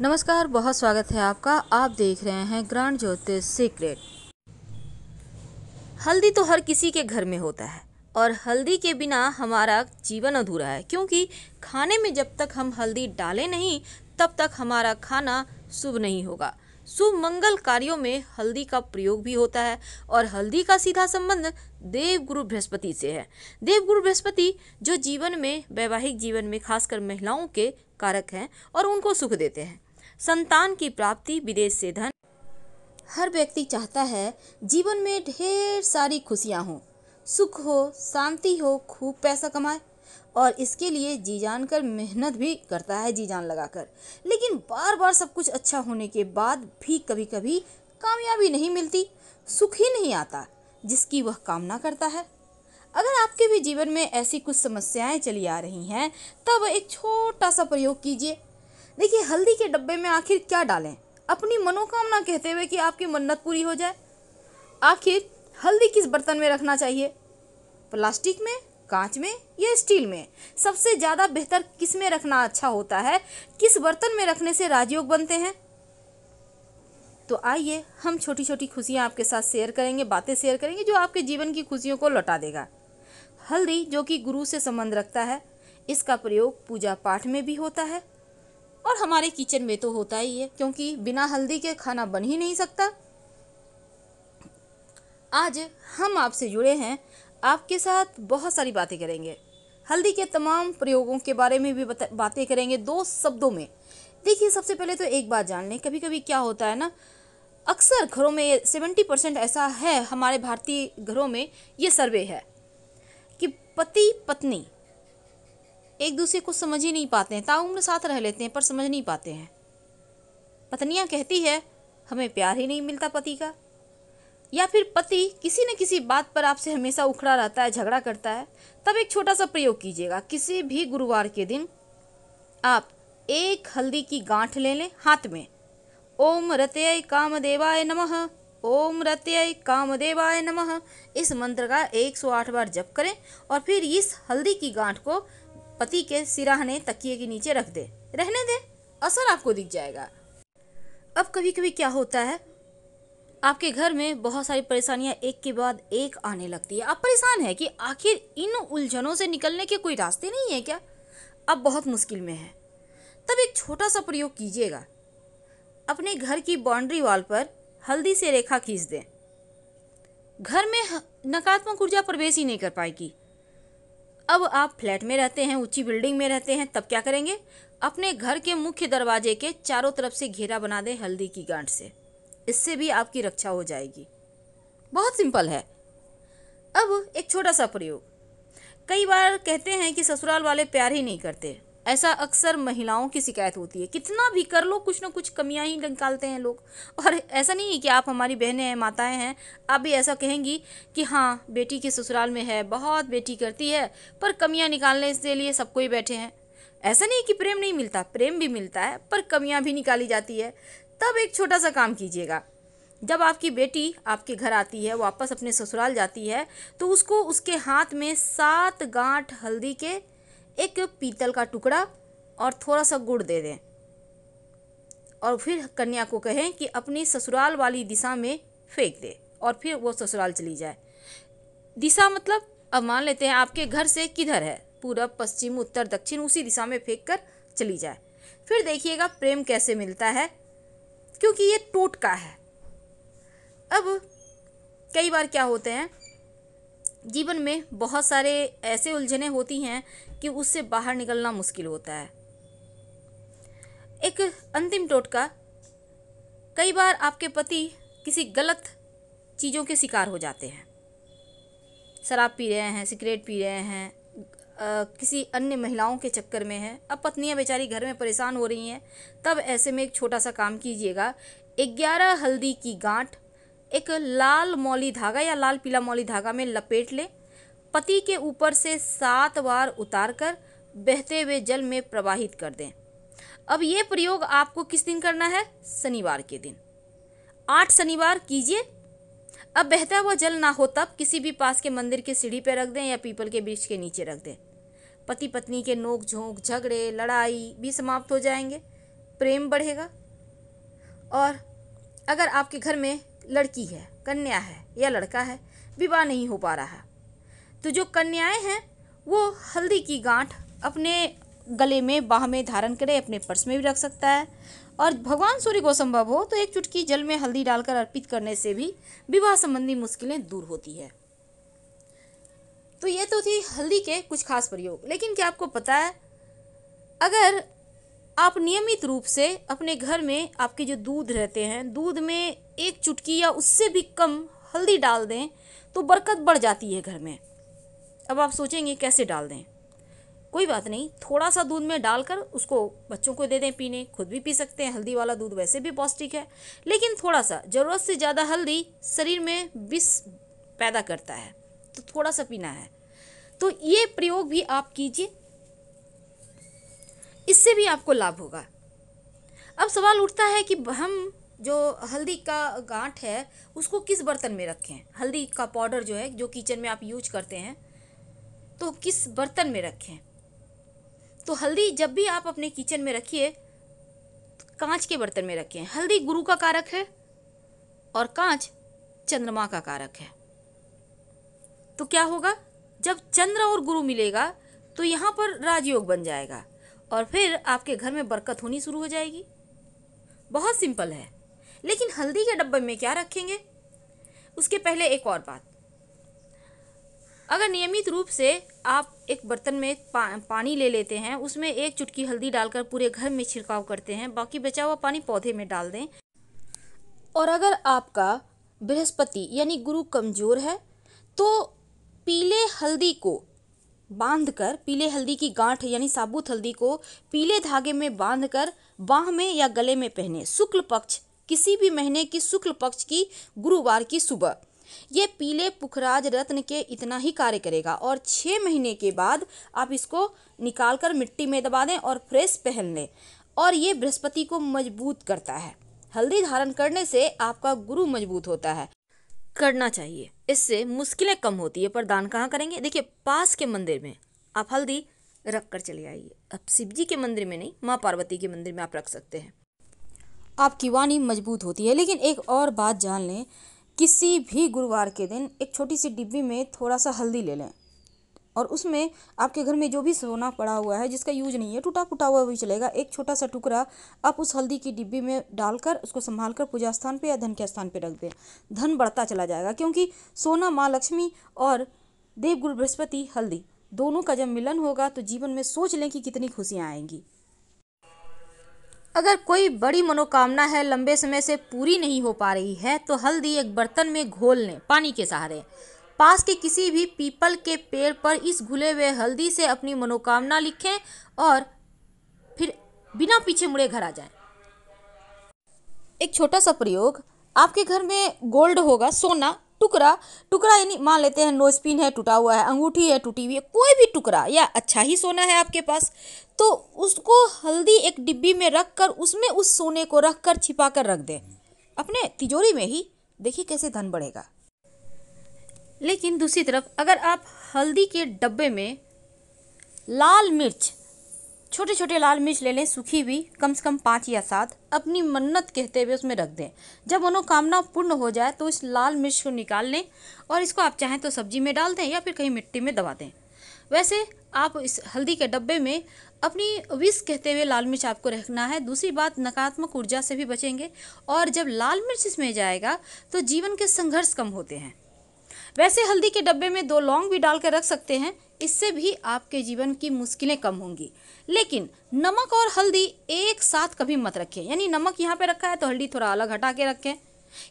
नमस्कार बहुत स्वागत है आपका आप देख रहे हैं ग्रांड ज्योतिष सीक्रेट हल्दी तो हर किसी के घर में होता है और हल्दी के बिना हमारा जीवन अधूरा है क्योंकि खाने में जब तक हम हल्दी डालें नहीं तब तक हमारा खाना शुभ नहीं होगा शुभ मंगल कार्यों में हल्दी का प्रयोग भी होता है और हल्दी का सीधा संबंध देव गुरु बृहस्पति से है देव गुरु बृहस्पति जो जीवन में वैवाहिक जीवन में खासकर महिलाओं के कारक हैं और उनको सुख देते हैं संतान की प्राप्ति विदेश से धन हर व्यक्ति चाहता है जीवन में ढेर सारी खुशियाँ हों सुख हो शांति हो खूब पैसा कमाए और इसके लिए जी जान कर मेहनत भी करता है जी जान लगाकर लेकिन बार बार सब कुछ अच्छा होने के बाद भी कभी कभी कामयाबी नहीं मिलती सुख ही नहीं आता जिसकी वह कामना करता है अगर आपके भी जीवन में ऐसी कुछ समस्याएं चली आ रही हैं तब एक छोटा सा प्रयोग कीजिए देखिए हल्दी के डब्बे में आखिर क्या डालें अपनी मनोकामना कहते हुए कि आपकी मन्नत पूरी हो जाए आखिर हल्दी किस बर्तन में रखना चाहिए प्लास्टिक में कांच में या स्टील में सबसे ज़्यादा बेहतर किस में रखना अच्छा होता है किस बर्तन में रखने से राजयोग बनते हैं तो आइए हम छोटी छोटी खुशियाँ आपके साथ शेयर करेंगे बातें शेयर करेंगे जो आपके जीवन की खुशियों को लौटा देगा हल्दी जो कि गुरु से संबंध रखता है इसका प्रयोग पूजा पाठ में भी होता है और हमारे किचन में तो होता ही है क्योंकि बिना हल्दी के खाना बन ही नहीं सकता आज हम आपसे जुड़े हैं आपके साथ बहुत सारी बातें करेंगे हल्दी के तमाम प्रयोगों के बारे में भी बातें करेंगे दो शब्दों में देखिए सबसे पहले तो एक बात जान लें कभी कभी क्या होता है ना अक्सर घरों में सेवेंटी परसेंट ऐसा है हमारे भारतीय घरों में ये सर्वे है कि पति पत्नी एक दूसरे को समझ ही नहीं पाते हैं ताउम्र साथ रह लेते हैं पर समझ नहीं पाते हैं पत्नियाँ कहती है हमें प्यार ही नहीं मिलता पति का या फिर पति किसी न किसी बात पर आपसे हमेशा उखड़ा रहता है झगड़ा करता है तब एक छोटा सा प्रयोग कीजिएगा किसी भी गुरुवार के दिन आप एक हल्दी की गांठ ले लें हाथ में ओम काम कामदेवाय नमः ओम काम कामदेवाय नमः इस मंत्र का 108 बार जप करें और फिर इस हल्दी की गांठ को पति के सिराहने तकिए के नीचे रख दे रहने दे असर आपको दिख जाएगा अब कभी कभी क्या होता है आपके घर में बहुत सारी परेशानियां एक के बाद एक आने लगती है आप परेशान हैं कि आखिर इन उलझनों से निकलने के कोई रास्ते नहीं है क्या आप बहुत मुश्किल में हैं तब एक छोटा सा प्रयोग कीजिएगा अपने घर की बाउंड्री वॉल पर हल्दी से रेखा खींच दें घर में नकारात्मक ऊर्जा प्रवेश ही नहीं कर पाएगी अब आप फ्लैट में रहते हैं ऊंची बिल्डिंग में रहते हैं तब क्या करेंगे अपने घर के मुख्य दरवाजे के चारों तरफ से घेरा बना दें हल्दी की गांठ से इससे भी आपकी रक्षा हो जाएगी बहुत सिंपल है अब एक छोटा सा प्रयोग कई बार कहते हैं कि ससुराल वाले प्यार ही नहीं करते ऐसा अक्सर महिलाओं की शिकायत होती है कितना भी कर लो कुछ ना कुछ कमियां ही निकालते हैं लोग और ऐसा नहीं है कि आप हमारी बहनें हैं माताएं हैं आप भी ऐसा कहेंगी कि हाँ बेटी के ससुराल में है बहुत बेटी करती है पर कमियां निकालने के लिए सबको ही बैठे हैं ऐसा नहीं कि प्रेम नहीं मिलता प्रेम भी मिलता है पर कमियाँ भी निकाली जाती है तब एक छोटा सा काम कीजिएगा जब आपकी बेटी आपके घर आती है वापस अपने ससुराल जाती है तो उसको उसके हाथ में सात गांठ हल्दी के एक पीतल का टुकड़ा और थोड़ा सा गुड़ दे दें और फिर कन्या को कहें कि अपनी ससुराल वाली दिशा में फेंक दे और फिर वो ससुराल चली जाए दिशा मतलब अब मान लेते हैं आपके घर से किधर है पूरब पश्चिम उत्तर दक्षिण उसी दिशा में फेंक कर चली जाए फिर देखिएगा प्रेम कैसे मिलता है क्योंकि ये टोटका है अब कई बार क्या होते हैं जीवन में बहुत सारे ऐसे उलझने होती हैं कि उससे बाहर निकलना मुश्किल होता है एक अंतिम टोटका कई बार आपके पति किसी गलत चीज़ों के शिकार हो जाते हैं शराब पी रहे हैं सिगरेट पी रहे हैं आ, किसी अन्य महिलाओं के चक्कर में है अब पत्नियां बेचारी घर में परेशान हो रही हैं तब ऐसे में एक छोटा सा काम कीजिएगा ग्यारह हल्दी की गांठ एक लाल मौली धागा या लाल पीला मौली धागा में लपेट लें पति के ऊपर से सात बार उतार कर बहते हुए जल में प्रवाहित कर दें अब ये प्रयोग आपको किस दिन करना है शनिवार के दिन आठ शनिवार कीजिए अब बहता हुआ जल ना हो तब किसी भी पास के मंदिर की सीढ़ी पर रख दें या पीपल के वृक्ष के नीचे रख दें पति पत्नी के नोक झोंक झगड़े लड़ाई भी समाप्त हो जाएंगे प्रेम बढ़ेगा और अगर आपके घर में लड़की है कन्या है या लड़का है विवाह नहीं हो पा रहा तो जो कन्याएं हैं वो हल्दी की गांठ अपने गले में बाह में धारण करे अपने पर्स में भी रख सकता है और भगवान सूर्य को संभव हो तो एक चुटकी जल में हल्दी डालकर अर्पित करने से भी विवाह संबंधी मुश्किलें दूर होती है तो ये तो थी हल्दी के कुछ खास प्रयोग लेकिन क्या आपको पता है अगर आप नियमित रूप से अपने घर में आपके जो दूध रहते हैं दूध में एक चुटकी या उससे भी कम हल्दी डाल दें तो बरकत बढ़ जाती है घर में अब आप सोचेंगे कैसे डाल दें कोई बात नहीं थोड़ा सा दूध में डालकर उसको बच्चों को दे दें पीने खुद भी पी सकते हैं हल्दी वाला दूध वैसे भी पौष्टिक है लेकिन थोड़ा सा ज़रूरत से ज़्यादा हल्दी शरीर में विष पैदा करता है तो थोड़ा सा पीना है तो ये प्रयोग भी आप कीजिए इससे भी आपको लाभ होगा अब सवाल उठता है कि हम जो हल्दी का गांठ है उसको किस बर्तन में रखें हल्दी का पाउडर जो है जो किचन में आप यूज करते हैं तो किस बर्तन में रखें तो हल्दी जब भी आप अपने किचन में रखिए तो कांच के बर्तन में रखें हल्दी गुरु का कारक है और कांच चंद्रमा का कारक है तो क्या होगा जब चंद्र और गुरु मिलेगा तो यहाँ पर राजयोग बन जाएगा और फिर आपके घर में बरकत होनी शुरू हो जाएगी बहुत सिंपल है लेकिन हल्दी के डब्बे में क्या रखेंगे उसके पहले एक और बात अगर नियमित रूप से आप एक बर्तन में पा, पानी ले लेते हैं उसमें एक चुटकी हल्दी डालकर पूरे घर में छिड़काव करते हैं बाकी बचा हुआ पानी पौधे में डाल दें और अगर आपका बृहस्पति यानी गुरु कमज़ोर है तो पीले हल्दी को बांधकर पीले हल्दी की गांठ यानी साबुत हल्दी को पीले धागे में बांधकर बाह में या गले में पहने शुक्ल पक्ष किसी भी महीने की शुक्ल पक्ष की गुरुवार की सुबह ये पीले पुखराज रत्न के इतना ही कार्य करेगा और छः महीने के बाद आप इसको निकाल कर मिट्टी में दबा दें और फ्रेश पहन लें और ये बृहस्पति को मजबूत करता है हल्दी धारण करने से आपका गुरु मजबूत होता है करना चाहिए इससे मुश्किलें कम होती है पर दान कहाँ करेंगे देखिए पास के मंदिर में आप हल्दी रख कर चले आइए अब शिव जी के मंदिर में नहीं माँ पार्वती के मंदिर में आप रख सकते हैं आपकी वाणी मजबूत होती है लेकिन एक और बात जान लें किसी भी गुरुवार के दिन एक छोटी सी डिब्बी में थोड़ा सा हल्दी ले लें और उसमें आपके घर में जो भी सोना पड़ा हुआ है जिसका यूज नहीं है टूटा फूटा हुआ भी चलेगा एक छोटा सा टुकड़ा आप उस हल्दी की डिब्बी में डालकर उसको संभाल कर पूजा स्थान पर या धन के स्थान पर रख दें धन बढ़ता चला जाएगा क्योंकि सोना माँ लक्ष्मी और देवगुरु बृहस्पति हल्दी दोनों का जब मिलन होगा तो जीवन में सोच लें कि कितनी खुशियाँ आएंगी अगर कोई बड़ी मनोकामना है लंबे समय से पूरी नहीं हो पा रही है तो हल्दी एक बर्तन में घोल लें पानी के सहारे पास के किसी भी पीपल के पेड़ पर इस घुले हुए हल्दी से अपनी मनोकामना लिखें और फिर बिना पीछे मुड़े घर आ जाएं। एक छोटा सा प्रयोग आपके घर में गोल्ड होगा सोना टुकड़ा टुकड़ा यानी मान लेते हैं नोजपिन है टूटा हुआ है अंगूठी है टूटी हुई है कोई भी टुकड़ा या अच्छा ही सोना है आपके पास तो उसको हल्दी एक डिब्बी में रख कर उसमें उस सोने को रख कर छिपा कर रख दें अपने तिजोरी में ही देखिए कैसे धन बढ़ेगा लेकिन दूसरी तरफ अगर आप हल्दी के डब्बे में लाल मिर्च छोटे छोटे लाल मिर्च ले लें सूखी हुई कम से कम पाँच या सात अपनी मन्नत कहते हुए उसमें रख दें जब मनोकामना पूर्ण हो जाए तो इस लाल मिर्च को निकाल लें और इसको आप चाहें तो सब्जी में डाल दें या फिर कहीं मिट्टी में दबा दें वैसे आप इस हल्दी के डब्बे में अपनी विष कहते हुए लाल मिर्च आपको रखना है दूसरी बात नकारात्मक ऊर्जा से भी बचेंगे और जब लाल मिर्च इसमें जाएगा तो जीवन के संघर्ष कम होते हैं वैसे हल्दी के डब्बे में दो लौंग भी डाल कर रख सकते हैं इससे भी आपके जीवन की मुश्किलें कम होंगी लेकिन नमक और हल्दी एक साथ कभी मत रखें यानी नमक यहाँ पे रखा है तो हल्दी थोड़ा अलग हटा के रखें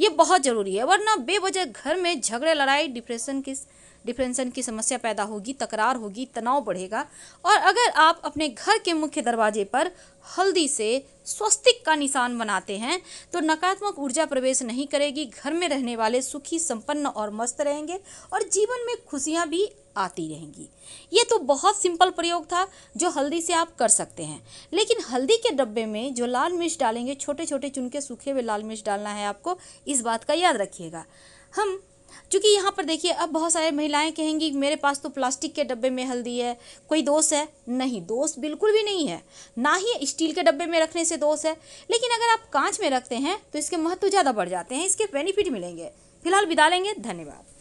ये बहुत ज़रूरी है वरना बेवजह घर में झगड़े लड़ाई डिप्रेशन की डिप्रेंशन की समस्या पैदा होगी तकरार होगी तनाव बढ़ेगा और अगर आप अपने घर के मुख्य दरवाजे पर हल्दी से स्वस्तिक का निशान बनाते हैं तो नकारात्मक ऊर्जा प्रवेश नहीं करेगी घर में रहने वाले सुखी संपन्न और मस्त रहेंगे और जीवन में खुशियाँ भी आती रहेंगी ये तो बहुत सिंपल प्रयोग था जो हल्दी से आप कर सकते हैं लेकिन हल्दी के डब्बे में जो लाल मिर्च डालेंगे छोटे छोटे चुनके सूखे हुए लाल मिर्च डालना है आपको इस बात का याद रखिएगा हम क्योंकि यहाँ पर देखिए अब बहुत सारी महिलाएं कहेंगी मेरे पास तो प्लास्टिक के डब्बे में हल्दी है कोई दोष है नहीं दोष बिल्कुल भी नहीं है ना ही स्टील के डब्बे में रखने से दोष है लेकिन अगर आप कांच में रखते हैं तो इसके महत्व ज़्यादा बढ़ जाते हैं इसके बेनिफिट मिलेंगे फिलहाल विदा लेंगे धन्यवाद